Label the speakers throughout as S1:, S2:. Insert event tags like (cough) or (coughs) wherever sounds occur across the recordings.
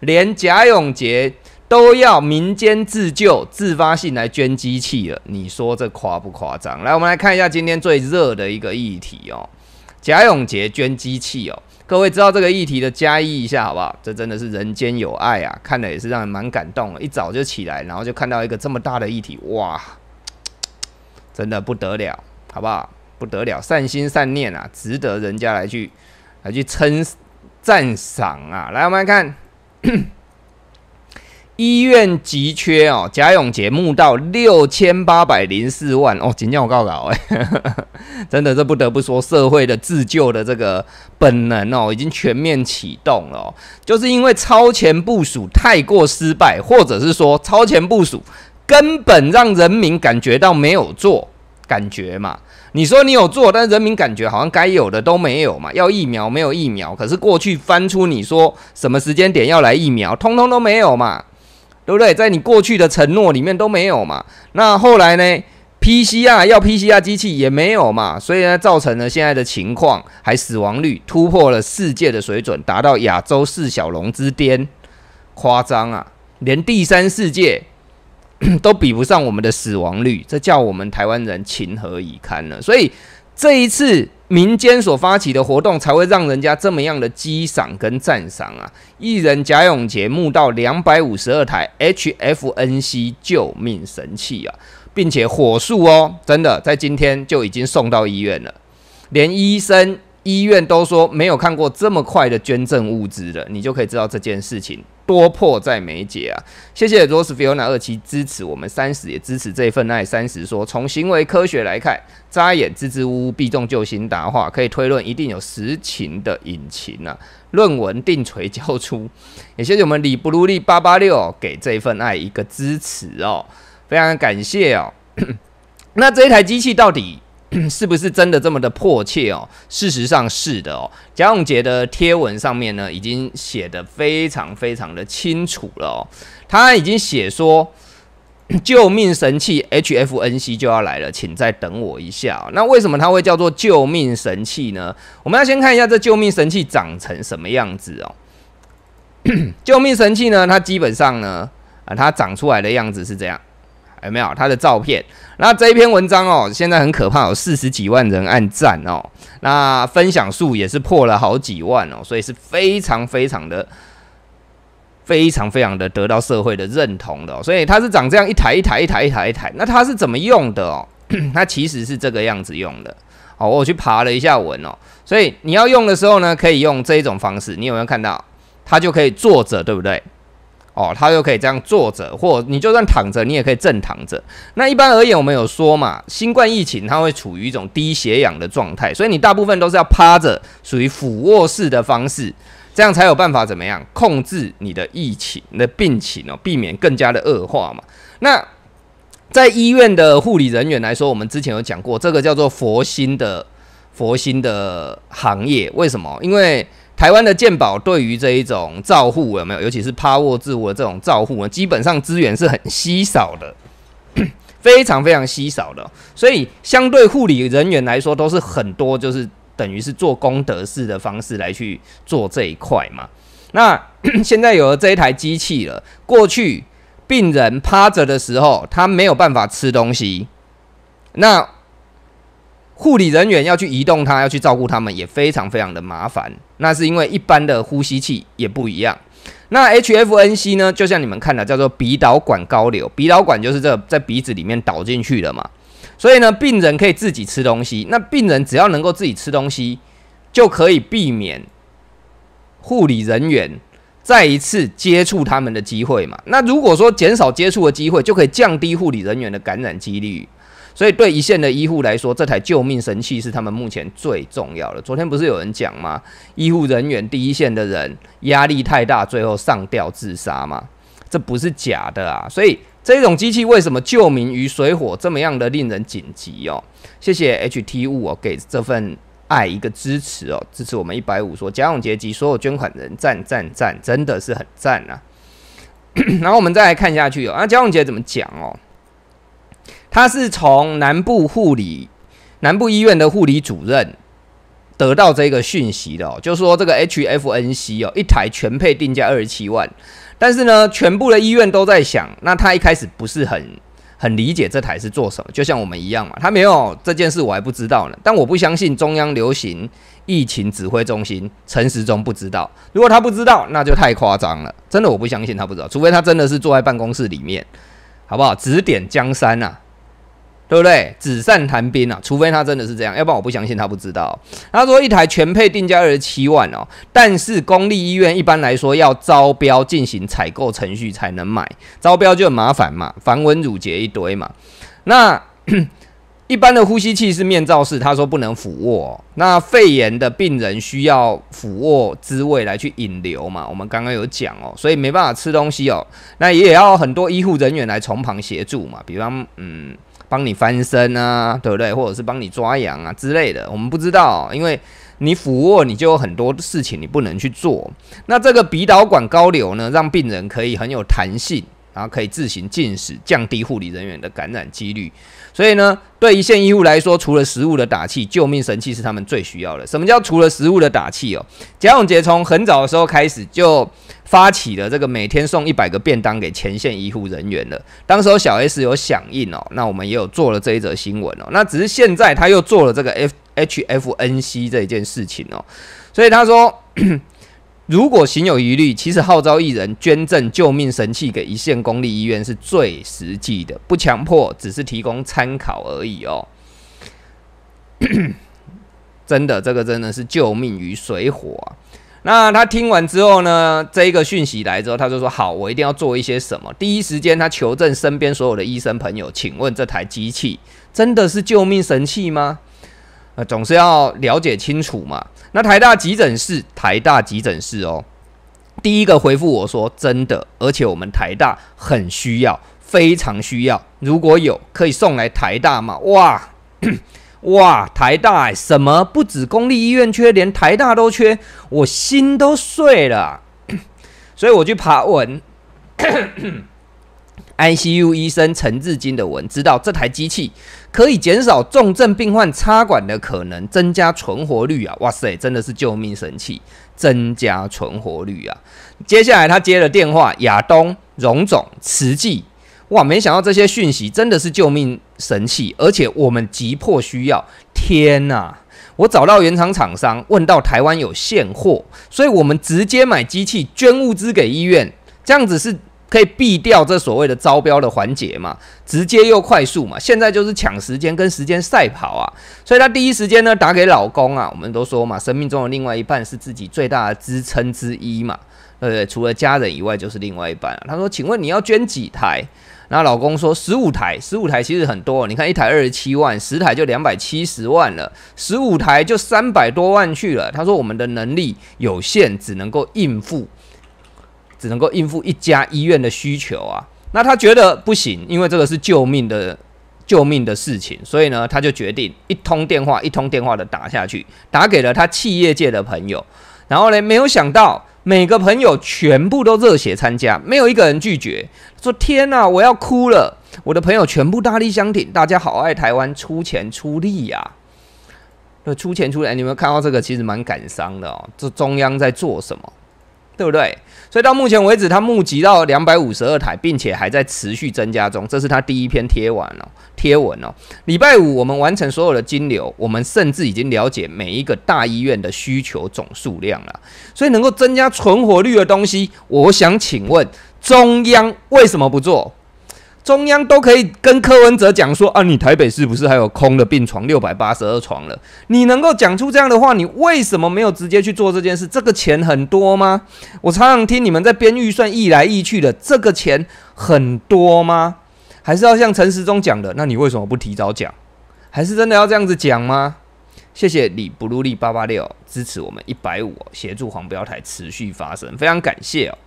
S1: 连贾永杰都要民间自救自发性来捐机器了，你说这夸不夸张？来，我们来看一下今天最热的一个议题哦，贾永杰捐机器哦。各位知道这个议题的加一一下好不好？这真的是人间有爱啊，看了也是让人蛮感动。一早就起来，然后就看到一个这么大的议题，哇，真的不得了，好不好？不得了，善心善念啊，值得人家来去来去称赞赏啊。来，我们来看。(coughs) 医院急缺哦，贾永杰募到六千八百零四万哦，紧要我告稿哎，(laughs) 真的这不得不说社会的自救的这个本能哦，已经全面启动了，就是因为超前部署太过失败，或者是说超前部署根本让人民感觉到没有做。感觉嘛，你说你有做，但是人民感觉好像该有的都没有嘛。要疫苗没有疫苗，可是过去翻出你说什么时间点要来疫苗，通通都没有嘛，对不对？在你过去的承诺里面都没有嘛。那后来呢？PCR 要 PCR 机器也没有嘛，所以呢，造成了现在的情况，还死亡率突破了世界的水准，达到亚洲四小龙之巅，夸张啊！连第三世界。都比不上我们的死亡率，这叫我们台湾人情何以堪呢？所以这一次民间所发起的活动，才会让人家这么样的激赏跟赞赏啊！艺人贾永杰募到两百五十二台 HFNC 救命神器啊，并且火速哦，真的在今天就已经送到医院了，连医生医院都说没有看过这么快的捐赠物资的，你就可以知道这件事情。多迫在眉睫啊！谢谢罗斯菲 n 娜二期支持我们三十也支持这份爱三十说，从行为科学来看，扎眼支支吾吾避重就轻答话，可以推论一定有实情的隐情啊！论文定锤交出，(laughs) 也谢谢我们李布鲁利八八六给这份爱一个支持哦，非常感谢哦。(coughs) 那这一台机器到底？(clears throat) 是不是真的这么的迫切哦？事实上是的哦。贾永杰的贴文上面呢，已经写的非常非常的清楚了哦。他已经写说，(clears throat) 救命神器 HFNC 就要来了，请再等我一下。那为什么它会叫做救命神器呢？我们要先看一下这救命神器长成什么样子哦。(clears throat) 救命神器呢，它基本上呢，啊，它长出来的样子是这样。有没有他的照片？那这一篇文章哦，现在很可怕，有四十几万人按赞哦，那分享数也是破了好几万哦，所以是非常非常的、非常非常的得到社会的认同的哦。所以它是长这样一台一台一台一台一台。那它是怎么用的哦？它 (clears throat) 其实是这个样子用的哦。我去爬了一下文哦，所以你要用的时候呢，可以用这一种方式。你有没有看到？它就可以坐着，对不对？哦，他就可以这样坐着，或你就算躺着，你也可以正躺着。那一般而言，我们有说嘛，新冠疫情它会处于一种低血氧的状态，所以你大部分都是要趴着，属于俯卧式的方式，这样才有办法怎么样控制你的疫情、你的病情哦，避免更加的恶化嘛。那在医院的护理人员来说，我们之前有讲过，这个叫做佛心的佛心的行业，为什么？因为。台湾的健保对于这一种照护有没有？尤其是趴卧自顾的这种照护呢？基本上资源是很稀少的，(coughs) 非常非常稀少的。所以相对护理人员来说，都是很多，就是等于是做功德式的方式来去做这一块嘛。那 (coughs) 现在有了这一台机器了，过去病人趴着的时候，他没有办法吃东西，那。护理人员要去移动他，要去照顾他们，也非常非常的麻烦。那是因为一般的呼吸器也不一样。那 H F N C 呢？就像你们看的，叫做鼻导管高流，鼻导管就是这在鼻子里面导进去的嘛。所以呢，病人可以自己吃东西。那病人只要能够自己吃东西，就可以避免护理人员再一次接触他们的机会嘛。那如果说减少接触的机会，就可以降低护理人员的感染几率。所以，对一线的医护来说，这台救命神器是他们目前最重要的。昨天不是有人讲吗？医护人员第一线的人压力太大，最后上吊自杀吗？这不是假的啊！所以，这种机器为什么救民于水火，这么样的令人紧急哦？谢谢 HT 五哦，给这份爱一个支持哦，支持我们一百五说。江永杰及所有捐款人，赞赞赞，真的是很赞啊！(coughs) 然后我们再来看下去哦，那江永杰怎么讲哦？他是从南部护理南部医院的护理主任得到这个讯息的哦，就是说这个 HFN C 哦，一台全配定价二十七万，但是呢，全部的医院都在想，那他一开始不是很很理解这台是做什么，就像我们一样嘛，他没有这件事，我还不知道呢。但我不相信中央流行疫情指挥中心陈时中不知道，如果他不知道，那就太夸张了。真的，我不相信他不知道，除非他真的是坐在办公室里面，好不好？指点江山呐！对不对？纸上谈兵啊，除非他真的是这样，要不然我不相信他不知道。他说一台全配定价二十七万哦，但是公立医院一般来说要招标进行采购程序才能买，招标就很麻烦嘛，繁文缛节一堆嘛。那 (clears throat) 一般的呼吸器是面罩式，他说不能俯卧，那肺炎的病人需要俯卧滋位来去引流嘛，我们刚刚有讲哦，所以没办法吃东西哦，那也要很多医护人员来从旁协助嘛，比方嗯。帮你翻身啊，对不对？或者是帮你抓羊啊之类的，我们不知道，因为你俯卧你就有很多事情你不能去做。那这个鼻导管高流呢，让病人可以很有弹性。然后可以自行进食，降低护理人员的感染几率。所以呢，对一线医护来说，除了食物的打气，救命神器是他们最需要的。什么叫除了食物的打气哦？贾永杰从很早的时候开始就发起了这个每天送一百个便当给前线医护人员了。当时候小 S 有响应哦，那我们也有做了这一则新闻哦。那只是现在他又做了这个 F H F N C 这一件事情哦，所以他说。如果心有余虑，其实号召一人捐赠救命神器给一线公立医院是最实际的，不强迫，只是提供参考而已哦。(coughs) 真的，这个真的是救命于水火啊！那他听完之后呢？这一个讯息来之后，他就说：“好，我一定要做一些什么。”第一时间，他求证身边所有的医生朋友：“请问，这台机器真的是救命神器吗？”呃，总是要了解清楚嘛。那台大急诊室，台大急诊室哦，第一个回复我说真的，而且我们台大很需要，非常需要。如果有可以送来台大吗？哇 (clears throat) 哇，台大什么？不止公立医院缺，连台大都缺，我心都碎了。(coughs) 所以我去爬文。ICU 医生陈志金的文，知道这台机器可以减少重症病患插管的可能，增加存活率啊！哇塞，真的是救命神器，增加存活率啊！接下来他接了电话，亚东、荣总、慈济，哇，没想到这些讯息真的是救命神器，而且我们急迫需要。天呐，我找到原厂厂商，问到台湾有现货，所以我们直接买机器捐物资给医院，这样子是。可以避掉这所谓的招标的环节嘛，直接又快速嘛，现在就是抢时间跟时间赛跑啊，所以她第一时间呢打给老公啊，我们都说嘛，生命中的另外一半是自己最大的支撑之一嘛，呃，除了家人以外就是另外一半。啊。她说，请问你要捐几台？然后老公说十五台，十五台其实很多，你看一台二十七万，十台就两百七十万了，十五台就三百多万去了。他说我们的能力有限，只能够应付。只能够应付一家医院的需求啊，那他觉得不行，因为这个是救命的救命的事情，所以呢，他就决定一通电话一通电话的打下去，打给了他企业界的朋友，然后呢，没有想到每个朋友全部都热血参加，没有一个人拒绝，说天哪，我要哭了，我的朋友全部大力相挺，大家好爱台湾，出钱出力呀，那出钱出来，你们看到这个其实蛮感伤的哦，这中央在做什么？对不对？所以到目前为止，他募集到两百五十二台，并且还在持续增加中。这是他第一篇贴文哦，贴文哦。礼拜五我们完成所有的金流，我们甚至已经了解每一个大医院的需求总数量了。所以能够增加存活率的东西，我想请问中央为什么不做？中央都可以跟柯文哲讲说啊，你台北是不是还有空的病床六百八十二床了？你能够讲出这样的话，你为什么没有直接去做这件事？这个钱很多吗？我常常听你们在编预算，议来议去的，这个钱很多吗？还是要像陈时中讲的，那你为什么不提早讲？还是真的要这样子讲吗？谢谢李 b l u e 八八六支持我们一百五，协助黄标台持续发声，非常感谢哦。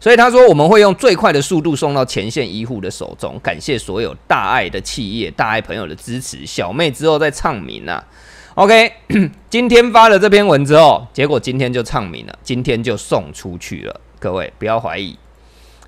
S1: 所以他说，我们会用最快的速度送到前线医护的手中。感谢所有大爱的企业、大爱朋友的支持。小妹之后再唱名呐。OK，(clears throat) 今天发了这篇文之后，结果今天就唱名了，今天就送出去了。各位不要怀疑，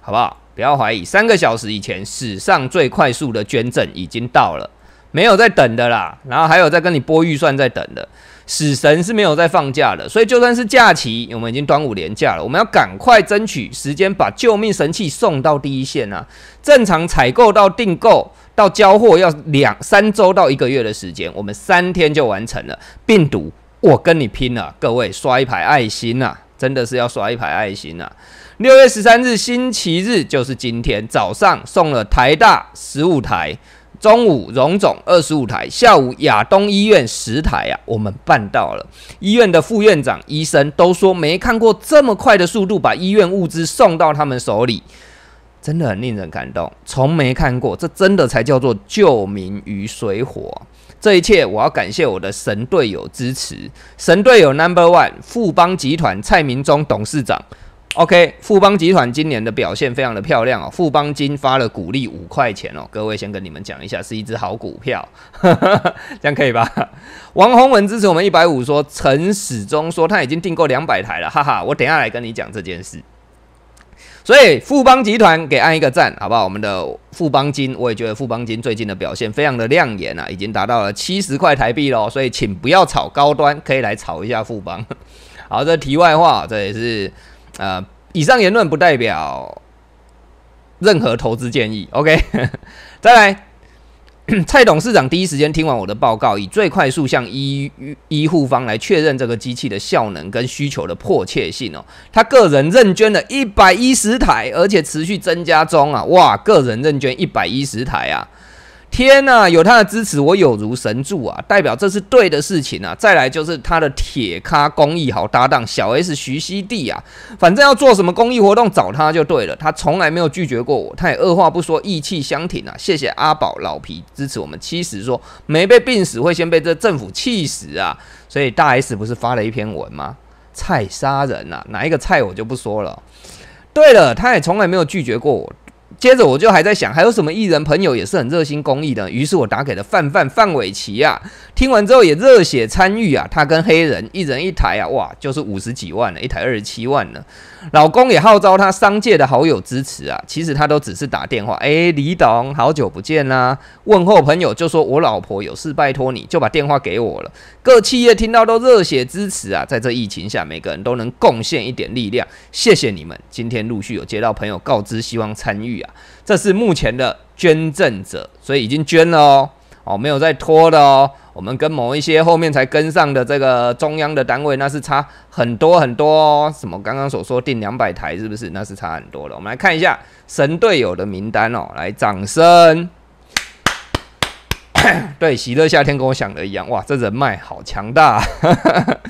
S1: 好不好？不要怀疑。三个小时以前，史上最快速的捐赠已经到了，没有在等的啦。然后还有在跟你拨预算在等的。死神是没有在放假的，所以就算是假期，我们已经端午连假了。我们要赶快争取时间，把救命神器送到第一线啊！正常采购到订购到交货要两三周到一个月的时间，我们三天就完成了。病毒，我跟你拼了！各位刷一排爱心啊，真的是要刷一排爱心啊！六月十三日星期日就是今天早上送了台大十五台。中午，荣总二十五台，下午亚东医院十台啊，我们办到了。医院的副院长、医生都说没看过这么快的速度把医院物资送到他们手里，真的很令人感动，从没看过，这真的才叫做救民于水火。这一切我要感谢我的神队友支持，神队友 Number One 富邦集团蔡明忠董事长。OK，富邦集团今年的表现非常的漂亮哦。富邦金发了股利五块钱哦，各位先跟你们讲一下，是一只好股票，(laughs) 这样可以吧？(laughs) 王宏文支持我们一百五，说陈始终说他已经订购两百台了，哈哈，我等下来跟你讲这件事。所以富邦集团给按一个赞，好不好？我们的富邦金，我也觉得富邦金最近的表现非常的亮眼啊，已经达到了七十块台币喽。所以请不要炒高端，可以来炒一下富邦。(laughs) 好，这题外话，这也是。呃，以上言论不代表任何投资建议。OK，(laughs) 再来，蔡董事长第一时间听完我的报告，以最快速向医医护方来确认这个机器的效能跟需求的迫切性哦。他个人认捐了一百一十台，而且持续增加中啊！哇，个人认捐一百一十台啊！天呐，有他的支持，我有如神助啊！代表这是对的事情啊！再来就是他的铁咖公益好搭档小 S 徐熙娣啊，反正要做什么公益活动找他就对了，他从来没有拒绝过我，他也二话不说义气相挺啊！谢谢阿宝老皮支持我们，其实说没被病死会先被这政府气死啊！所以大 S 不是发了一篇文吗？菜杀人啊！哪一个菜我就不说了。对了，他也从来没有拒绝过我。接着我就还在想，还有什么艺人朋友也是很热心公益的，于是我打给了范范范玮琪啊。听完之后也热血参与啊，他跟黑人一人一台啊，哇，就是五十几万呢，一台二十七万呢。老公也号召他商界的好友支持啊，其实他都只是打电话，哎，李董好久不见啦，问候朋友就说我老婆有事拜托你就把电话给我了。各企业听到都热血支持啊，在这疫情下，每个人都能贡献一点力量，谢谢你们。今天陆续有接到朋友告知，希望参与。这是目前的捐赠者，所以已经捐了哦，哦，没有再拖的哦。我们跟某一些后面才跟上的这个中央的单位，那是差很多很多哦。什么刚刚所说订两百台，是不是那是差很多了？我们来看一下神队友的名单哦，来掌声。(coughs) 对，喜乐夏天跟我想的一样，哇，这人脉好强大。(laughs)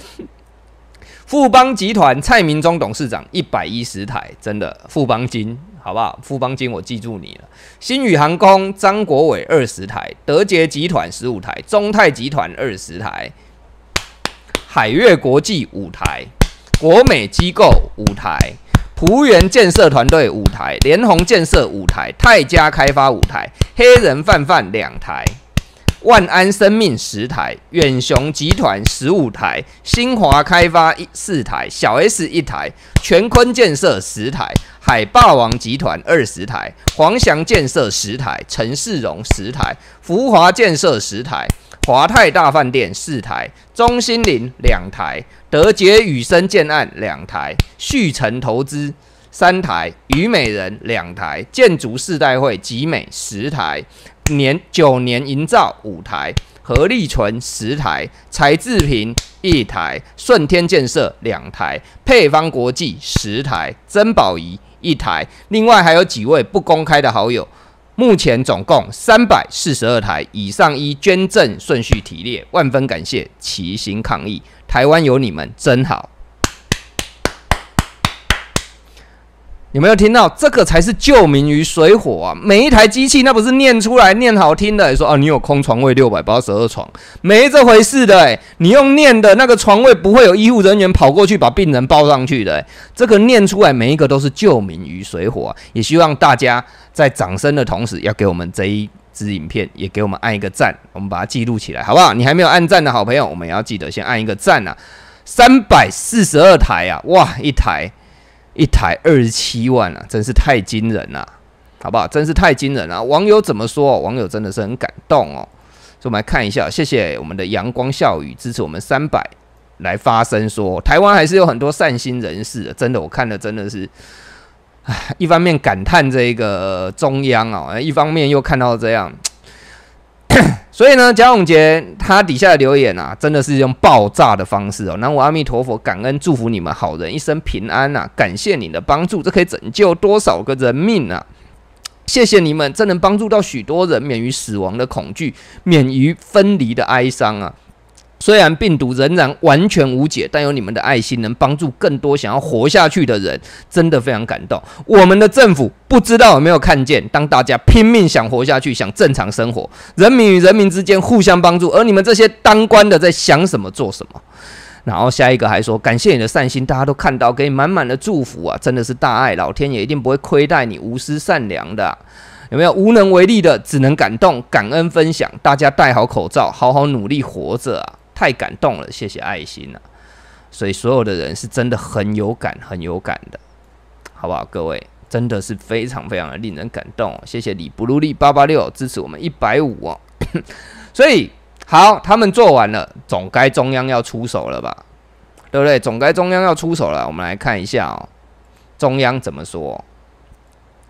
S1: 富邦集团蔡明忠董事长一百一十台，真的富邦金。好不好？富邦金，我记住你了。新宇航空，张国伟二十台；德捷集团十五台；中泰集团二十台；海悦国际五台；国美机构五台；蒲园建设团队五台；联宏建设五台；泰嘉开发五台；黑人范范两台。万安生命十台，远雄集团十五台，新华开发一四台，小 S 一台，全坤建设十台，海霸王集团二十台，黄翔建设十台，陈世荣十台，福华建设十台，华泰大饭店四台，中兴林两台，德杰宇森建案两台，旭成投资三台，虞美人两台，建筑世代会集美十台。年九年营造五台，何立存十台，柴志平一台，顺天建设两台，配方国际十台，珍宝仪一台，另外还有几位不公开的好友，目前总共三百四十二台以上，依捐赠顺序提列，万分感谢，齐心抗疫，台湾有你们真好。有没有听到？这个才是救民于水火啊！每一台机器，那不是念出来念好听的，说啊，你有空床位六百八十二床，没这回事的。哎，你用念的那个床位，不会有医护人员跑过去把病人抱上去的。这个念出来，每一个都是救民于水火。也希望大家在掌声的同时，要给我们这一支影片也给我们按一个赞，我们把它记录起来，好不好？你还没有按赞的好朋友，我们要记得先按一个赞啊！三百四十二台啊，哇，一台。一台二十七万啊，真是太惊人了，好不好？真是太惊人了。网友怎么说？网友真的是很感动哦。所以我们来看一下，谢谢我们的阳光笑语支持我们三百来发声说，台湾还是有很多善心人士的。真的，我看了真的是，唉，一方面感叹这个中央哦，一方面又看到这样。所以呢，贾永杰他底下的留言啊，真的是用爆炸的方式哦。南无阿弥陀佛，感恩祝福你们好人一生平安啊！感谢你的帮助，这可以拯救多少个人命啊！谢谢你们，这能帮助到许多人免于死亡的恐惧，免于分离的哀伤啊！虽然病毒仍然完全无解，但有你们的爱心能帮助更多想要活下去的人，真的非常感动。我们的政府不知道有没有看见，当大家拼命想活下去、想正常生活，人民与人民之间互相帮助，而你们这些当官的在想什么、做什么？然后下一个还说感谢你的善心，大家都看到，给满满的祝福啊，真的是大爱，老天爷一定不会亏待你，无私善良的，有没有无能为力的，只能感动、感恩、分享，大家戴好口罩，好好努力活着啊！太感动了，谢谢爱心啊！所以所有的人是真的很有感，很有感的，好不好？各位真的是非常非常的令人感动，谢谢你，布鲁利八八六支持我们一百五哦。(coughs) 所以好，他们做完了，总该中央要出手了吧？对不对？总该中央要出手了。我们来看一下哦，中央怎么说？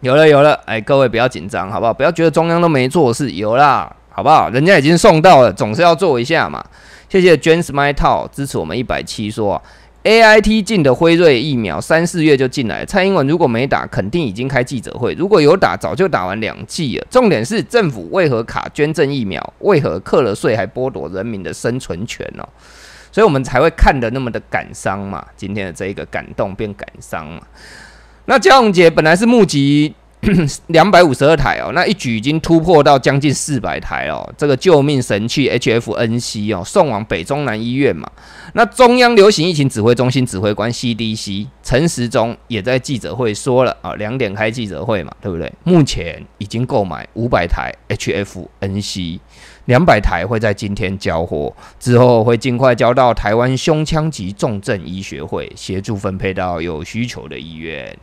S1: 有了，有了！哎，各位不要紧张，好不好？不要觉得中央都没做事，有啦。好不好？人家已经送到了，总是要做一下嘛。谢谢捐丝麦套支持我们一百七说，A I T 进的辉瑞疫苗三四月就进来蔡英文如果没打，肯定已经开记者会；如果有打，早就打完两剂了。重点是政府为何卡捐赠疫苗？为何克了税还剥夺人民的生存权哦？所以我们才会看得那么的感伤嘛。今天的这一个感动变感伤嘛。那嘉永姐本来是募集。(coughs) 两百五十二台哦，那一举已经突破到将近四百台哦。这个救命神器 H F N C 哦，送往北中南医院嘛。那中央流行疫情指挥中心指挥官 C D C 陈时中也在记者会说了啊，两点开记者会嘛，对不对？目前已经购买五百台 H F N C，两百台会在今天交货，之后会尽快交到台湾胸腔及重症医学会，协助分配到有需求的医院。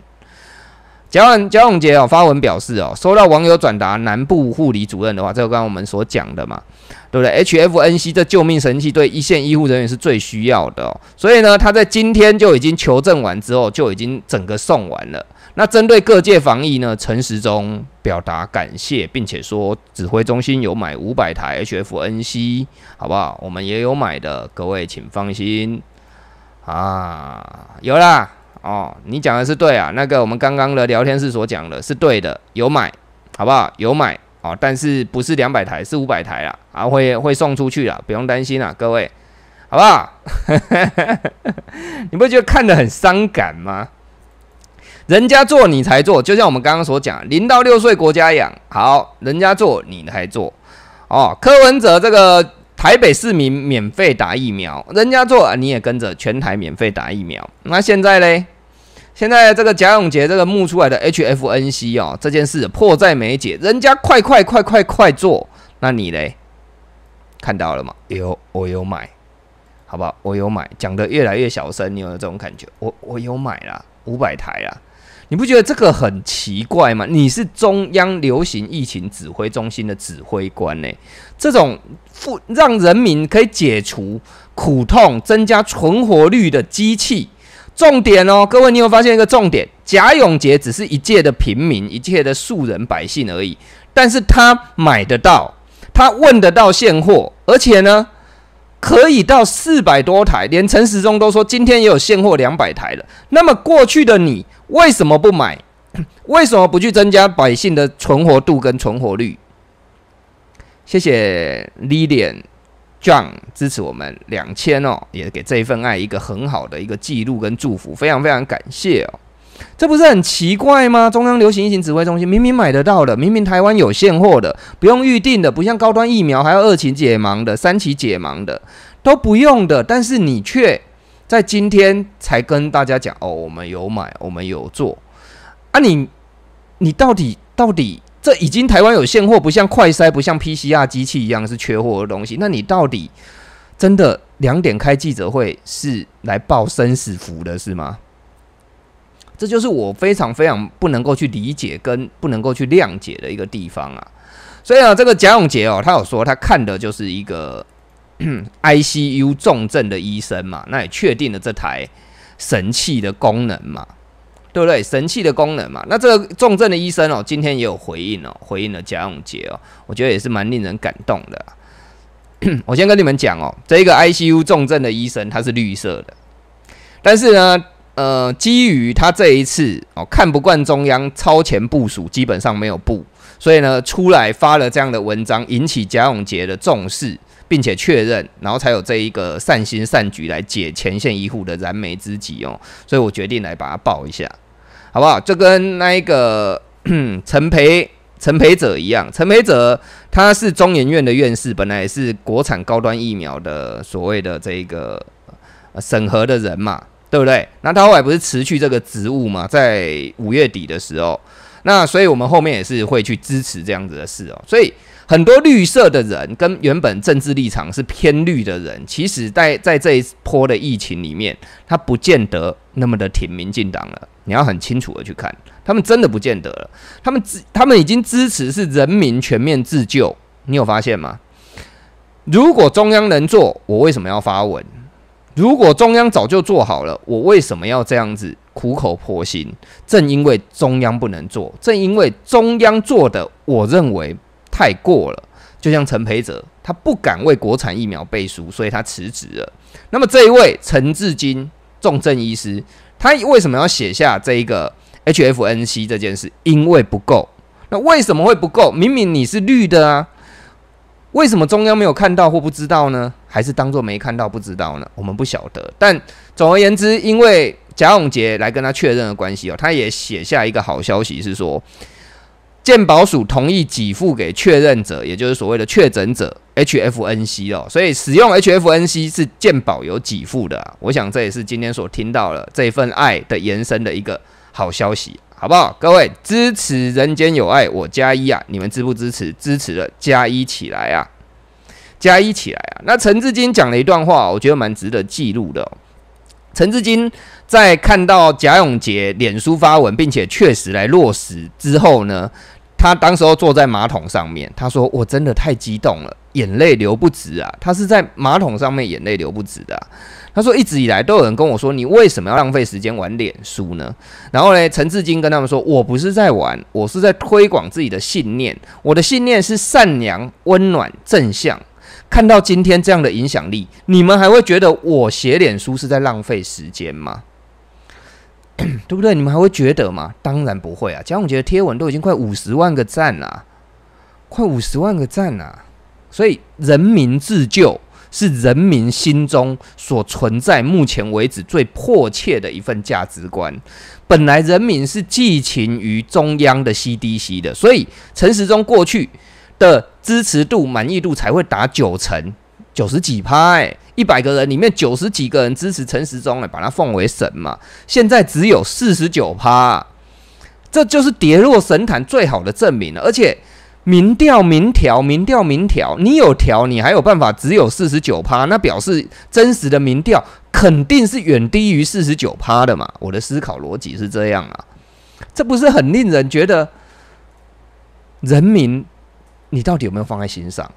S1: 贾万贾永杰哦发文表示哦收到网友转达南部护理主任的话，这个刚我们所讲的嘛，对不对？H F N C 这救命神器对一线医护人员是最需要的哦，所以呢，他在今天就已经求证完之后就已经整个送完了。那针对各界防疫呢，陈时中表达感谢，并且说指挥中心有买五百台 H F N C，好不好？我们也有买的，各位请放心啊，有啦。哦，你讲的是对啊，那个我们刚刚的聊天室所讲的，是对的，有买，好不好？有买哦，但是不是两百台，是五百台啦，啊，会会送出去啦，不用担心啦，各位，好不好？(laughs) 你不觉得看得很伤感吗？人家做你才做，就像我们刚刚所讲，零到六岁国家养好，人家做你才做哦，柯文哲这个。台北市民免费打疫苗，人家做你也跟着全台免费打疫苗。那现在嘞，现在这个贾永杰这个募出来的 HFNc 啊，这件事迫在眉睫，人家快快快快快做，那你嘞看到了吗？有，我有买，好不好？我有买，讲的越来越小声，你有没有这种感觉？我我有买了五百台啦。你不觉得这个很奇怪吗？你是中央流行疫情指挥中心的指挥官呢，这种让人民可以解除苦痛、增加存活率的机器，重点哦，各位，你有发现一个重点？贾永杰只是一介的平民，一介的庶人百姓而已，但是他买得到，他问得到现货，而且呢，可以到四百多台，连陈时中都说今天也有现货两百台了。那么过去的你。为什么不买？(coughs) 为什么不去增加百姓的存活度跟存活率？谢谢 Lilian John 支持我们两千哦，也给这一份爱一个很好的一个记录跟祝福，非常非常感谢哦。这不是很奇怪吗？中央流行疫情指挥中心明明买得到的，明明台湾有现货的，不用预定的，不像高端疫苗还要二期解盲的、三期解盲的都不用的，但是你却。在今天才跟大家讲哦，我们有买，我们有做啊！你你到底到底，这已经台湾有现货，不像快筛，不像 PCR 机器一样是缺货的东西。那你到底真的两点开记者会是来报生死符的是吗？这就是我非常非常不能够去理解跟不能够去谅解的一个地方啊！所以啊，这个贾永杰哦，他有说他看的就是一个。(clears throat) ICU 重症的医生嘛，那也确定了这台神器的功能嘛，对不对？神器的功能嘛，那这个重症的医生哦，今天也有回应哦，回应了贾永杰哦，我觉得也是蛮令人感动的。(clears throat) 我先跟你们讲哦，这个 ICU 重症的医生他是绿色的，但是呢，呃，基于他这一次哦看不惯中央超前部署，基本上没有布，所以呢，出来发了这样的文章，引起贾永杰的重视。并且确认，然后才有这一个善心善举来解前线医护的燃眉之急哦，所以我决定来把它报一下，好不好？就跟那一个 (clears throat) 陈培陈培哲一样，陈培哲他是中研院的院士，本来也是国产高端疫苗的所谓的这个审核的人嘛，对不对？那他后来不是辞去这个职务嘛，在五月底的时候，那所以我们后面也是会去支持这样子的事哦，所以。很多绿色的人跟原本政治立场是偏绿的人，其实在在这一波的疫情里面，他不见得那么的挺民进党了。你要很清楚的去看，他们真的不见得了。他们支，他们已经支持是人民全面自救。你有发现吗？如果中央能做，我为什么要发文？如果中央早就做好了，我为什么要这样子苦口婆心？正因为中央不能做，正因为中央做的，我认为。太过了，就像陈培哲，他不敢为国产疫苗背书，所以他辞职了。那么这一位陈志金重症医师，他为什么要写下这一个 HFNc 这件事？因为不够。那为什么会不够？明明你是绿的啊，为什么中央没有看到或不知道呢？还是当作没看到不知道呢？我们不晓得。但总而言之，因为贾永杰来跟他确认的关系哦，他也写下一个好消息是说。健保署同意给付给确认者，也就是所谓的确诊者 HFNc 哦，所以使用 HFNc 是健保有给付的。我想这也是今天所听到了这份爱的延伸的一个好消息，好不好？各位支持人间有爱，我加一啊！你们支不支持？支持的加一起来啊，加一起来啊！那陈志金讲了一段话，我觉得蛮值得记录的。陈志金在看到贾永杰脸书发文，并且确实来落实之后呢？他当时候坐在马桶上面，他说：“我真的太激动了，眼泪流不止啊！”他是在马桶上面眼泪流不止的。他说：“一直以来都有人跟我说，你为什么要浪费时间玩脸书呢？”然后呢，陈志金跟他们说：“我不是在玩，我是在推广自己的信念。我的信念是善良、温暖、正向。看到今天这样的影响力，你们还会觉得我写脸书是在浪费时间吗？” (clears throat) 对不对？你们还会觉得吗？当然不会啊！蒋永杰的贴文都已经快五十万个赞了，快五十万个赞了。所以人民自救是人民心中所存在目前为止最迫切的一份价值观。本来人民是寄情于中央的 CDC 的，所以陈时中过去的支持度、满意度才会打九成九十几拍。一百个人里面九十几个人支持陈时中哎，把他奉为神嘛。现在只有四十九趴，这就是跌落神坛最好的证明了。而且民调民调民调民调，你有调，你还有办法？只有四十九趴，那表示真实的民调肯定是远低于四十九趴的嘛。我的思考逻辑是这样啊，这不是很令人觉得人民你到底有没有放在心上？